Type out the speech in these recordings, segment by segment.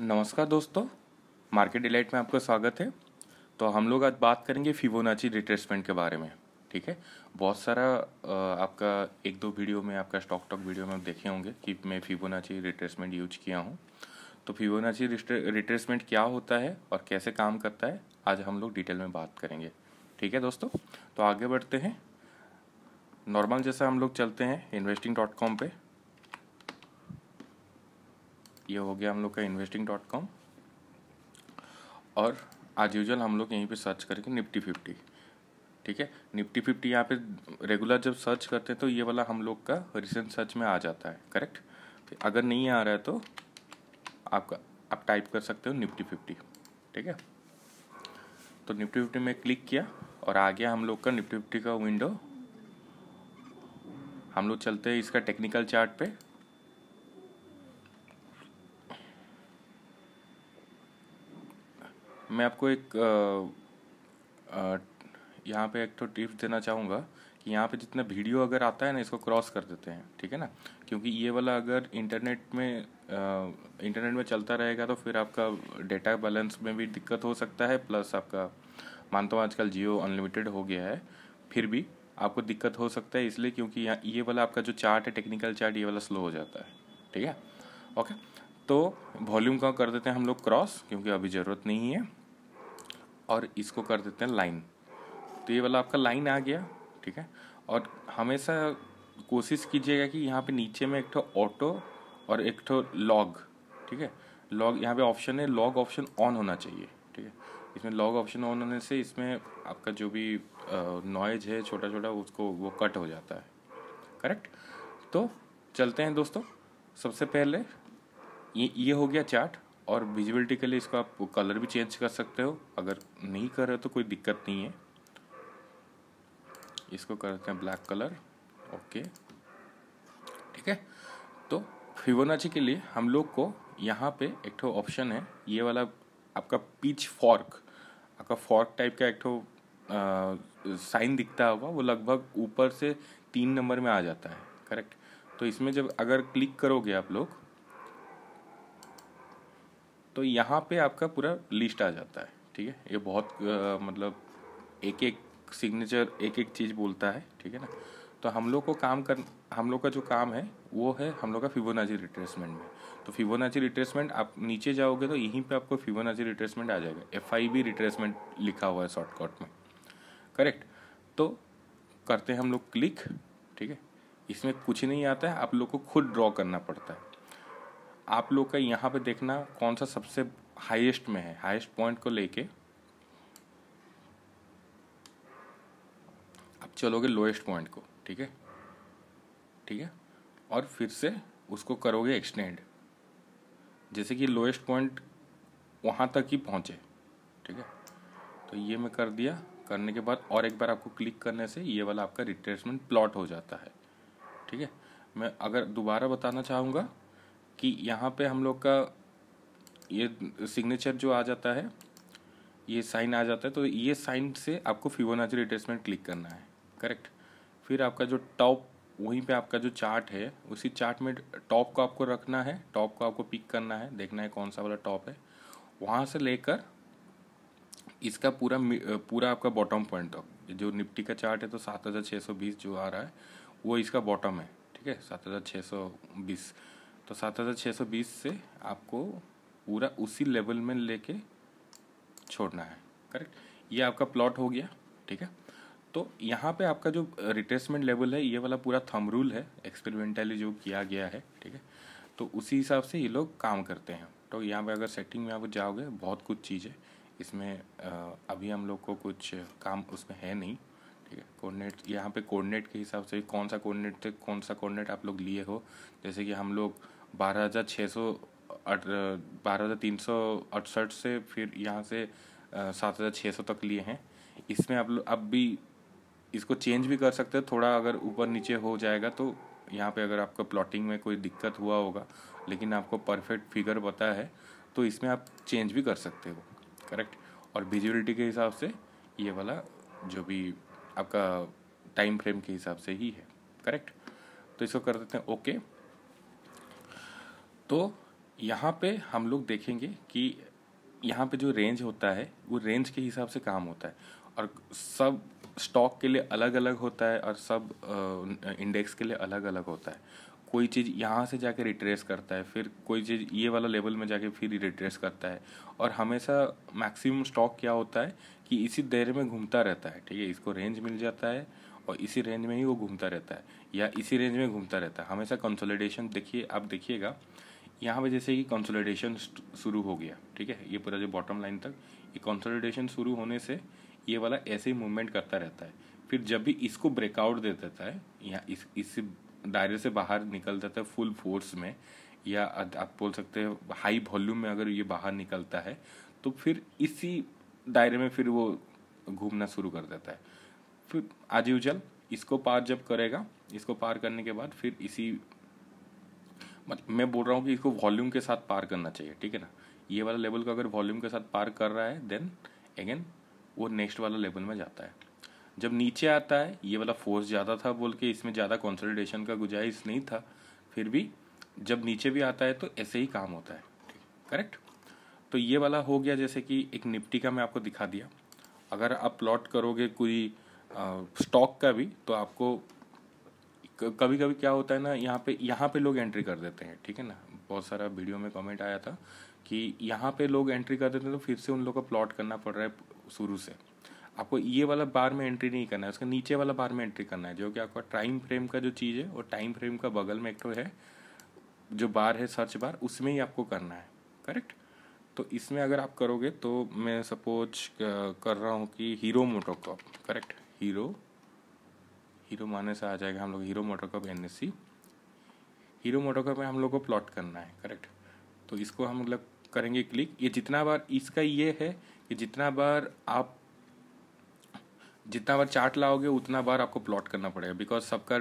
नमस्कार दोस्तों market delight में आपका स्वागत है तो हम लोग आज बात करेंगे फिबोनाची रिट्रेसमेंट के बारे में ठीक है बहुत सारा आपका एक दो वीडियो में आपका स्टॉक टॉक वीडियो में आप देखे होंगे कि मैं फिबोनाची रिट्रेसमेंट यूज किया हूँ तो फिबोनाची रिट्रेसमेंट क्या होता है और कैसे काम करता है आज हम लोग डिटेल में बात करेंगे ठीक है दोस्तों तो आगे बढ़ते हैं नॉर्मल जैसा हम लोग चलते हैं इन्वेस्टिंग डॉट कॉम पर ये हो गया हम लोग का इन्वेस्टिंग डॉट कॉम और आज यूजल हम लोग यहीं पे सर्च करेंगे निफ्टी फिफ्टी ठीक है निफ्टी फिफ्टी यहाँ पे रेगुलर जब सर्च करते हैं तो ये वाला हम लोग का रिसेंट सर्च में आ जाता है करेक्ट तो अगर नहीं आ रहा है तो आपका आप टाइप कर सकते हो निफ्टी फिफ्टी ठीक है तो निफ्टी फिफ्टी में क्लिक किया और आ गया हम लोग का निफ्टी फिफ्टी का विंडो हम लोग चलते हैं इसका टेक्निकल चार्ट पे मैं आपको एक यहाँ पे एक तो टिप देना चाहूँगा कि यहाँ पे जितना वीडियो अगर आता है ना इसको क्रॉस कर देते हैं ठीक है ना क्योंकि ये वाला अगर इंटरनेट में इंटरनेट में चलता रहेगा तो फिर आपका डेटा बैलेंस में भी दिक्कत हो सकता है प्लस आपका मानता तो हूँ आजकल जियो अनलिमिटेड हो गया है फिर भी आपको दिक्कत हो सकता है इसलिए क्योंकि यहाँ ये वाला आपका जो चार्ट है टेक्निकल चार्ट ये वाला स्लो हो जाता है ठीक है ओके तो वॉल्यूम का कर देते हैं हम लोग क्रॉस क्योंकि अभी ज़रूरत नहीं है और इसको कर देते हैं लाइन तो ये वाला आपका लाइन आ गया ठीक है और हमेशा कोशिश कीजिएगा कि यहाँ पे नीचे में एक ठो ऑटो और एक ठो लॉग ठीक है लॉग यहाँ पे ऑप्शन है लॉग ऑप्शन ऑन होना चाहिए ठीक है इसमें लॉग ऑप्शन ऑन होने से इसमें आपका जो भी नॉइज है छोटा छोटा उसको वो कट हो जाता है करेक्ट तो चलते हैं दोस्तों सबसे पहले ये ये हो गया चार्ट और विजिबिलिटी के लिए इसको आप कलर भी चेंज कर सकते हो अगर नहीं कर रहे तो कोई दिक्कत नहीं है इसको करते हैं ब्लैक कलर ओके ठीक है तो फिवोनाची के लिए हम लोग को यहाँ पे एक ठो ऑप्शन है ये वाला आपका पिच फॉर्क आपका फॉर्क टाइप का एक ठो साइन दिखता हुआ वो लगभग ऊपर से तीन नंबर में आ जाता है करेक्ट तो इसमें जब अगर क्लिक करोगे आप लोग तो यहाँ पे आपका पूरा लिस्ट आ जाता है ठीक है ये बहुत आ, मतलब एक एक सिग्नेचर एक एक चीज़ बोलता है ठीक है ना तो हम लोग को काम कर हम लोग का जो काम है वो है हम लोग का फिबोनाची रिट्रेसमेंट में तो फिबोनाची रिट्रेसमेंट आप नीचे जाओगे तो यहीं पे आपको फिबोनाची रिट्रेसमेंट आ जाएगा एफ आई बी रिट्रेसमेंट लिखा हुआ है शॉर्टकट में करेक्ट तो करते हैं हम लोग क्लिक ठीक है इसमें कुछ नहीं आता है आप लोग को खुद ड्रॉ करना पड़ता है आप लोग का यहाँ पे देखना कौन सा सबसे हाईएस्ट में है हाईएस्ट पॉइंट को लेके आप चलोगे लोएस्ट पॉइंट को ठीक है ठीक है और फिर से उसको करोगे एक्सटेंड जैसे कि लोएस्ट पॉइंट वहाँ तक ही पहुँचे ठीक है तो ये मैं कर दिया करने के बाद और एक बार आपको क्लिक करने से ये वाला आपका रिट्रेसमेंट प्लॉट हो जाता है ठीक है मैं अगर दोबारा बताना चाहूँगा कि यहाँ पे हम लोग का ये सिग्नेचर जो आ जाता है ये साइन आ जाता है तो ये साइन से आपको फिबोनाची रिट्रेसमेंट क्लिक करना है करेक्ट फिर आपका जो टॉप वहीं पे आपका जो चार्ट है उसी चार्ट में टॉप को आपको रखना है टॉप को आपको पिक करना है देखना है कौन सा वाला टॉप है वहाँ से लेकर इसका पूरा पूरा आपका बॉटम पॉइंट तक जो निफ्टी का चार्ट है तो सात हज़ार छः सौ बीस जो आ रहा है वो इसका बॉटम है ठीक है सात हज़ार छः सौ बीस तो सात हज़ार छः सौ बीस से आपको पूरा उसी लेवल में लेके छोड़ना है करेक्ट ये आपका प्लॉट हो गया ठीक है तो यहाँ पे आपका जो रिट्रेसमेंट लेवल है ये वाला पूरा थम रूल है एक्सपेरिमेंटली जो किया गया है ठीक है तो उसी हिसाब से ये लोग काम करते हैं तो यहाँ पे अगर सेटिंग में आप जाओगे बहुत कुछ चीज़ है इसमें अभी हम लोग को कुछ काम उसमें है नहीं ठीक है कोऑर्डिनेट यहाँ पे कोऑर्डिनेट के हिसाब से कौन सा कोऑर्डिनेट थे कौन सा कोऑर्डिनेट आप लोग लिए हो जैसे कि हम लोग बारह हज़ार छः सौ बारह हज़ार तीन सौ अड़सठ से फिर यहाँ से सात हज़ार छः सौ तक लिए हैं इसमें आप लोग अब भी इसको चेंज भी कर सकते हो थोड़ा अगर ऊपर नीचे हो जाएगा तो यहाँ पे अगर आपका प्लॉटिंग में कोई दिक्कत हुआ होगा लेकिन आपको परफेक्ट फिगर पता है तो इसमें आप चेंज भी कर सकते हो करेक्ट और विजिबिलिटी के हिसाब से ये वाला जो भी आपका टाइम फ्रेम के हिसाब से ही है करेक्ट तो इसको कर देते हैं ओके तो यहाँ पे हम लोग देखेंगे कि यहाँ पे जो रेंज होता है वो रेंज के हिसाब से काम होता है और सब स्टॉक के लिए अलग अलग होता है और सब इंडेक्स के लिए अलग अलग होता है कोई चीज़ यहाँ से जाके रिट्रेस करता है फिर कोई चीज़ ये वाला लेवल में जाके फिर रिट्रेस करता है और हमेशा मैक्सिमम स्टॉक क्या होता है कि इसी दायरे में घूमता रहता है ठीक है इसको रेंज मिल जाता है और इसी रेंज में ही वो घूमता रहता है या इसी रेंज में घूमता रहता है हमेशा कंसोलिडेशन देखिए आप देखिएगा यहाँ पर जैसे कि कंसोलिडेशन शुरू हो गया ठीक है ये पूरा जो बॉटम लाइन तक ये कंसोलिडेशन शुरू होने से ये वाला ऐसे ही मूवमेंट करता रहता है फिर जब भी इसको ब्रेकआउट दे देता है या इस इस दायरे से बाहर निकल जाता है फुल फोर्स में या आप बोल सकते हैं हाई वॉल्यूम में अगर ये बाहर निकलता है तो फिर इसी दायरे में फिर वो घूमना शुरू कर देता है फिर आज उजल इसको पार जब करेगा इसको पार करने के बाद फिर इसी मैं बोल रहा हूँ कि इसको वॉल्यूम के साथ पार करना चाहिए ठीक है ना ये वाला लेवल को अगर वॉल्यूम के साथ पार कर रहा है देन अगेन वो नेक्स्ट वाला लेवल में जाता है जब नीचे आता है ये वाला फोर्स ज़्यादा था बोल के इसमें ज़्यादा कॉन्सल्टेशन का गुजाइश नहीं था फिर भी जब नीचे भी आता है तो ऐसे ही काम होता है करेक्ट तो ये वाला हो गया जैसे कि एक निपटी का मैं आपको दिखा दिया अगर आप प्लॉट करोगे कोई स्टॉक का भी तो आपको कभी कभी क्या होता है ना यहाँ पे यहाँ पे लोग एंट्री कर देते हैं ठीक है ना बहुत सारा वीडियो में कमेंट आया था कि यहाँ पे लोग एंट्री कर देते हैं तो फिर से उन लोग का प्लॉट करना पड़ रहा है शुरू से आपको ये वाला बार में एंट्री नहीं करना है उसका नीचे वाला बार में एंट्री करना है जो कि आपका टाइम फ्रेम का जो चीज़ है और टाइम फ्रेम का बगल में एक तो है जो बार है सर्च बार उसमें ही आपको करना है करेक्ट तो इसमें अगर आप करोगे तो मैं सपोज कर रहा हूँ कि Hero MotoCorp correct Hero Hero माने से आ जाएगा हम लोग हीरो मोटर कप एन हीरो मोटर कप में हम लोग को प्लॉट करना है करेक्ट तो इसको हम मतलब करेंगे क्लिक ये जितना बार इसका ये है कि जितना बार आप जितना बार चार्ट लाओगे उतना बार आपको प्लॉट करना पड़ेगा बिकॉज सबका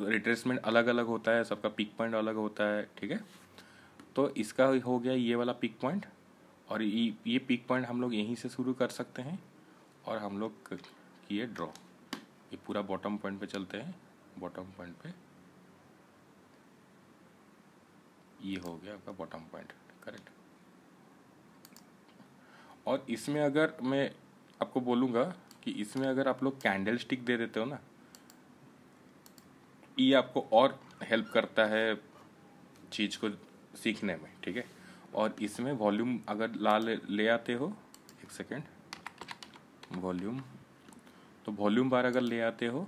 रिट्रेसमेंट अलग अलग होता है सबका पिक पॉइंट अलग होता है ठीक है तो इसका हो गया ये वाला पिक पॉइंट और ये पिक पॉइंट हम लोग यहीं से शुरू कर सकते हैं और हम लोग किए ड्रॉ ये पूरा बॉटम पॉइंट पे चलते हैं बॉटम पॉइंट पे ये हो गया आपका बॉटम पॉइंट करेक्ट और इसमें अगर मैं आपको बोलूंगा कि इसमें अगर आप लोग कैंडल स्टिक दे देते हो ना ये आपको और हेल्प करता है चीज़ को सीखने में ठीक है और इसमें वॉल्यूम अगर लाल ले आते हो एक सेकेंड वॉल्यूम तो वॉल्यूम बार अगर ले आते हो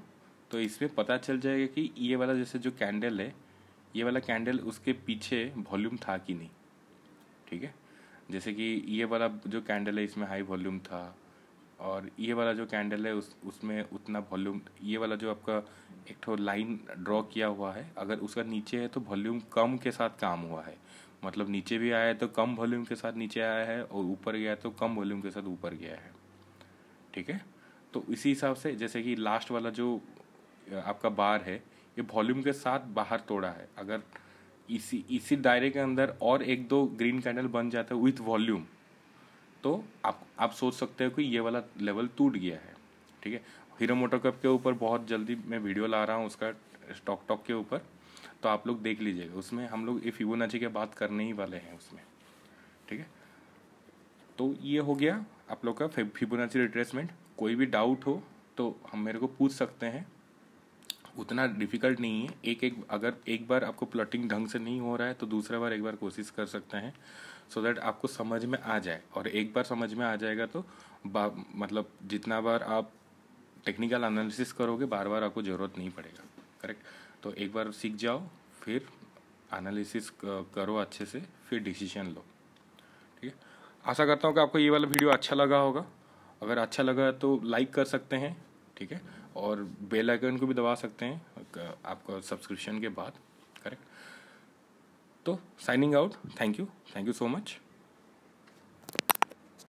तो इसमें पता चल जाएगा कि ये वाला जैसे जो कैंडल है ये वाला कैंडल उसके पीछे वॉल्यूम था कि नहीं ठीक है जैसे कि ये वाला जो कैंडल है इसमें हाई वॉल्यूम था और ये वाला जो कैंडल है उस उसमें उतना वॉल्यूम ये वाला जो आपका एक ठो लाइन ड्रॉ किया हुआ है अगर उसका नीचे है तो वॉल्यूम कम के साथ काम हुआ है मतलब नीचे भी आया है तो कम वॉल्यूम के साथ नीचे आया है और ऊपर गया है तो कम वॉल्यूम के साथ ऊपर गया है ठीक है तो इसी हिसाब से जैसे कि लास्ट वाला जो आपका बार है ये वॉल्यूम के साथ बाहर तोड़ा है अगर इसी इसी दायरे के अंदर और एक दो ग्रीन कैंडल बन जाता है विथ वॉल्यूम तो आप आप सोच सकते हो कि ये वाला लेवल टूट गया है ठीक है हीरो मोटो कप के ऊपर बहुत जल्दी मैं वीडियो ला रहा हूँ उसका स्टॉक टॉक के ऊपर तो आप लोग देख लीजिएगा उसमें हम लोग ये फिबोनाची के बात करने ही वाले हैं उसमें ठीक है तो ये हो गया आप लोग का फिबोनाची रिट्रेसमेंट कोई भी डाउट हो तो हम मेरे को पूछ सकते हैं उतना डिफ़िकल्ट नहीं है एक एक अगर एक बार आपको प्लॉटिंग ढंग से नहीं हो रहा है तो दूसरा बार एक बार कोशिश कर सकते हैं सो so दैट आपको समझ में आ जाए और एक बार समझ में आ जाएगा तो मतलब जितना बार आप टेक्निकल एनालिसिस करोगे बार बार आपको ज़रूरत नहीं पड़ेगा करेक्ट तो एक बार सीख जाओ फिर एनालिसिस करो अच्छे से फिर डिसीजन लो ठीक है आशा करता हूँ कि आपको ये वाला वीडियो अच्छा लगा होगा अगर अच्छा लगा तो लाइक कर सकते हैं ठीक है और बेल आइकन को भी दबा सकते हैं आपका सब्सक्रिप्शन के बाद करेक्ट तो signing out thank you thank you so much